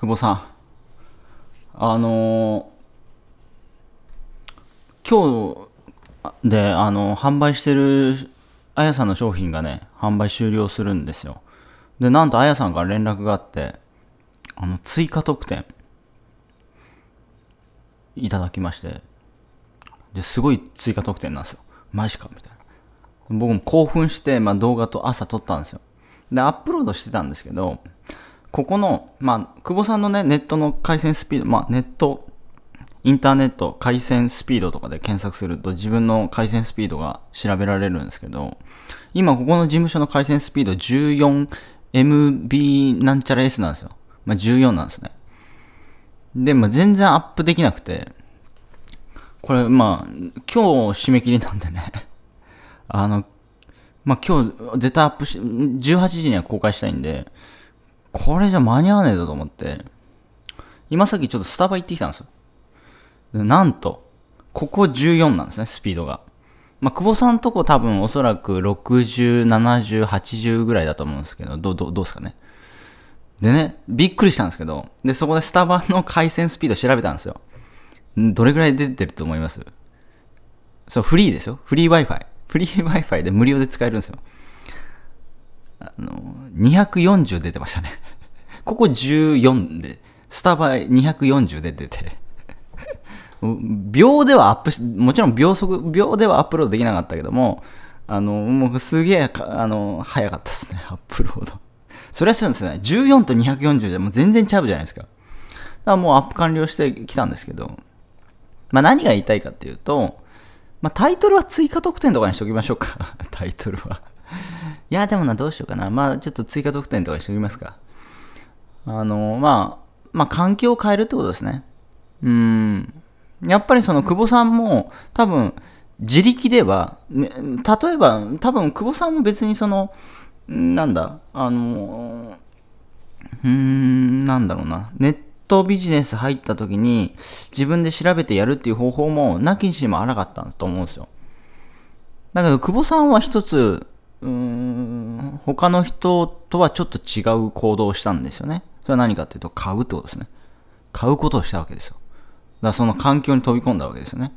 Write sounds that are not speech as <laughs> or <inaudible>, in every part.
久保さん。あのー、今日で、あの販売してる、あやさんの商品がね、販売終了するんですよ。で、なんとあやさんから連絡があって、あの、追加特典、いただきまして、で、すごい追加特典なんですよ。マジか、みたいな。僕も興奮して、まあ、動画と朝撮ったんですよ。で、アップロードしてたんですけど、ここの、まあ、久保さんのね、ネットの回線スピード、まあ、ネット、インターネット回線スピードとかで検索すると自分の回線スピードが調べられるんですけど、今ここの事務所の回線スピード 14MB なんちゃら S なんですよ。まあ、14なんですね。で、まあ、全然アップできなくて、これ、まあ、今日締め切りなんでね <laughs> あの、まあ、今日絶対アップし、18時には公開したいんで、これじゃ間に合わねえぞと思って、今さっきちょっとスタバ行ってきたんですよ。なんと、ここ14なんですね、スピードが。まあ、久保さんとこ多分おそらく60、70、80ぐらいだと思うんですけど、ど、ど、どうですかね。でね、びっくりしたんですけど、で、そこでスタバの回線スピード調べたんですよ。どれぐらい出てると思いますそう、フリーですよ。フリー Wi-Fi。フリー Wi-Fi で無料で使えるんですよ。あの、240出てましたね。ここ14で、スタバ240で出て。秒ではアップし、もちろん秒速、秒ではアップロードできなかったけども、あの、もうすげえ、あの、早かったですね、アップロード。それはそうですね。14と240でも全然ちゃうじゃないですか。だからもうアップ完了してきたんですけど、まあ何が言いたいかっていうと、まあタイトルは追加得点とかにしときましょうか。<laughs> タイトルはいや、でもな、どうしようかな。まあ、ちょっと追加特典とかしておきますか。あの、まあ、まあ、環境を変えるってことですね。うん。やっぱりその、久保さんも、多分、自力では、ね、例えば、多分、久保さんも別にその、なんだ、あの、うーん、なんだろうな。ネットビジネス入った時に、自分で調べてやるっていう方法も、なきにしもあらかったと思うんですよ。だけど、久保さんは一つ、うん他の人とはちょっと違う行動をしたんですよね。それは何かっていうと、買うってことですね。買うことをしたわけですよ。だからその環境に飛び込んだわけですよね。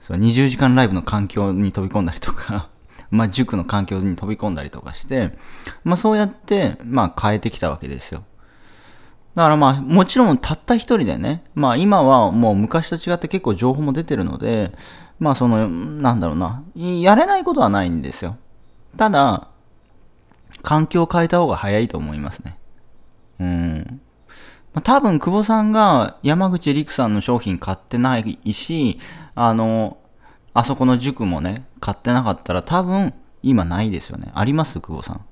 そ20時間ライブの環境に飛び込んだりとか <laughs> まあ塾の環境に飛び込んだりとかして、まあそうやって、まあ変えてきたわけですよ。だからまあもちろんたった一人でね、まあ今はもう昔と違って結構情報も出てるので、まあその、なんだろうな、やれないことはないんですよ。ただ、環境を変えた方が早いと思いますね。うん。まあ、多分、久保さんが山口陸さんの商品買ってないし、あの、あそこの塾もね、買ってなかったら多分、今ないですよね。あります久保さん。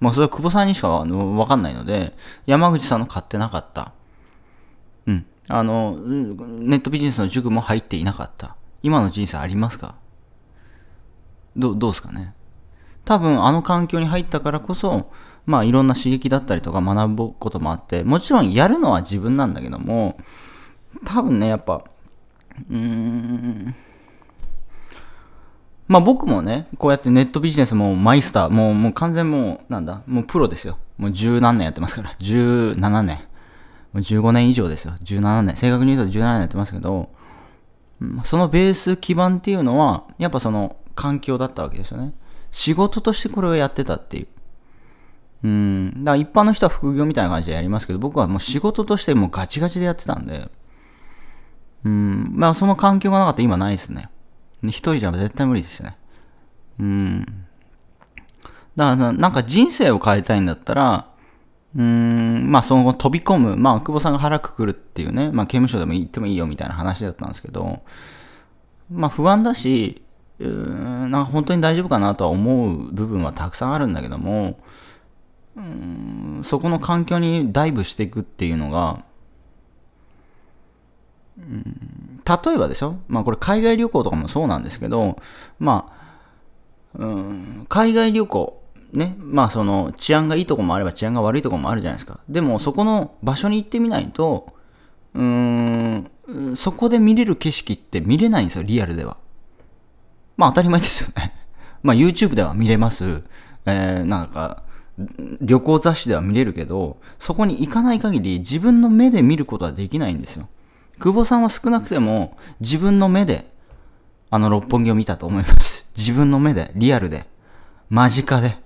まあ、それは久保さんにしかわかんないので、山口さんの買ってなかった。うん。あの、ネットビジネスの塾も入っていなかった。今の人生ありますかどどうですかね多分あの環境に入ったからこそ、まあいろんな刺激だったりとか学ぶこともあって、もちろんやるのは自分なんだけども、多分ね、やっぱ、うーん、まあ僕もね、こうやってネットビジネスもマイスター、もうもう完全もう、なんだ、もうプロですよ。もう十何年やってますから、17年。もう15年以上ですよ。17年。正確に言うと17年やってますけど、そのベース基盤っていうのは、やっぱその環境だったわけですよね。仕事としてこれをやってたっていう。うん。だから一般の人は副業みたいな感じでやりますけど、僕はもう仕事としてもうガチガチでやってたんで、うん。まあその環境がなかったら今ないですね。一人じゃ絶対無理ですね。うん。だからなんか人生を変えたいんだったら、うん、まあその後飛び込む、まあ久保さんが腹くくるっていうね、まあ刑務所でも行ってもいいよみたいな話だったんですけど、まあ不安だし、うーん、なんか本当に大丈夫かなとは思う部分はたくさんあるんだけども、うん、そこの環境にダイブしていくっていうのが、うん、例えばでしょまあこれ海外旅行とかもそうなんですけど、まあ、うん、海外旅行、ね、まあその治安がいいとこもあれば治安が悪いとこもあるじゃないですか。でもそこの場所に行ってみないと、うーん、そこで見れる景色って見れないんですよ、リアルでは。まあ当たり前ですよね。<laughs> まあ YouTube では見れます。えー、なんか、旅行雑誌では見れるけど、そこに行かない限り自分の目で見ることはできないんですよ。久保さんは少なくても自分の目で、あの六本木を見たと思います。<laughs> 自分の目で、リアルで、間近で、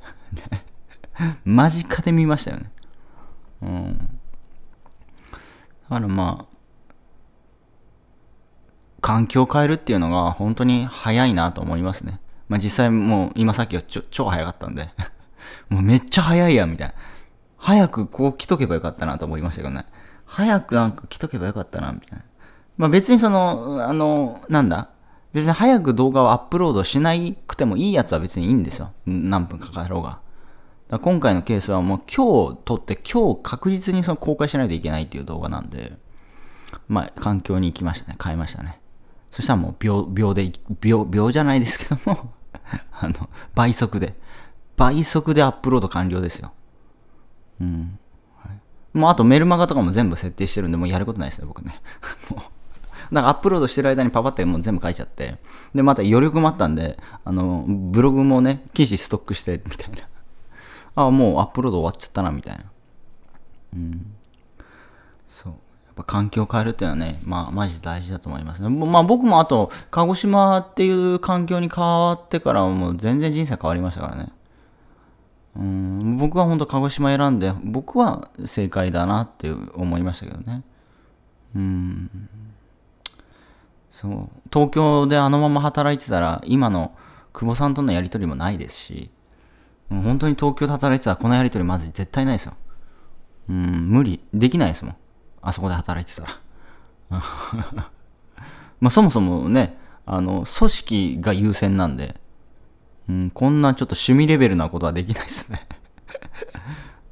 <laughs> 間近で見ましたよね。うん。だからまあ、環境を変えるっていうのが本当に早いなと思いますね。まあ、実際もう今さっきはちょ超早かったんで <laughs> もうめっちゃ早いやんみたいな。早くこう来とけばよかったなと思いましたけどね。早くなんか来とけばよかったなみたいな。まあ、別にその、あの、なんだ別に早く動画をアップロードしなくてもいいやつは別にいいんですよ。何分かかろうが。だ今回のケースはもう今日撮って今日確実にその公開しないといけないっていう動画なんで、まあ環境に行きましたね。変えましたね。そしたらもう秒、秒で、秒、秒じゃないですけども <laughs> あの、倍速で、倍速でアップロード完了ですよ。うん。はい、もうあとメルマガとかも全部設定してるんで、もうやることないですね、僕ね。<laughs> もう。なんかアップロードしてる間にパパってもう全部書いちゃって、で、また余力もあったんで、あの、ブログもね、記事ストックして、みたいな。ああ、もうアップロード終わっちゃったな、みたいな。うん。そう。ぱ環境を変えるっていうのはね、まあ、マジ大事だと思いますね。まあ、僕もあと、鹿児島っていう環境に変わってから、もう全然人生変わりましたからね。うん、僕は本当鹿児島選んで、僕は正解だなって思いましたけどね。うん。そう。東京であのまま働いてたら、今の久保さんとのやりとりもないですし、本当に東京で働いてたら、このやりとりまず絶対ないですよ。うん、無理。できないですもん。あそこで働いてたら。<laughs> まあそもそもね、あの、組織が優先なんで、うん、こんなちょっと趣味レベルなことはできないですね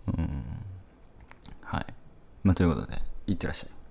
<laughs> うん。はい。まあということで、いってらっしゃい。